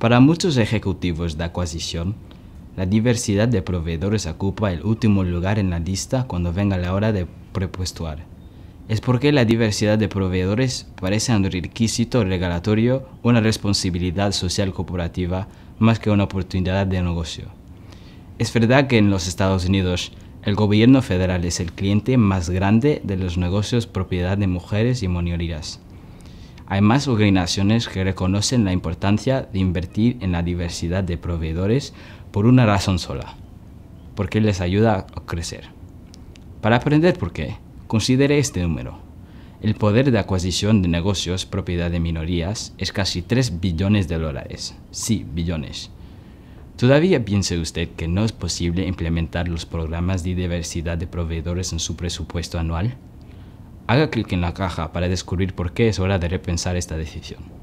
Para muchos ejecutivos de adquisición, la diversidad de proveedores ocupa el último lugar en la lista cuando venga la hora de prepuestuar. Es porque la diversidad de proveedores parece un requisito regulatorio, una responsabilidad social corporativa, más que una oportunidad de negocio. Es verdad que en los Estados Unidos el gobierno federal es el cliente más grande de los negocios propiedad de mujeres y minorías. Hay más organizaciones que reconocen la importancia de invertir en la diversidad de proveedores por una razón sola, porque les ayuda a crecer. Para aprender por qué, considere este número. El poder de adquisición de negocios propiedad de minorías es casi 3 billones de dólares. Sí, billones. ¿Todavía piensa usted que no es posible implementar los programas de diversidad de proveedores en su presupuesto anual? Haga clic en la caja para descubrir por qué es hora de repensar esta decisión.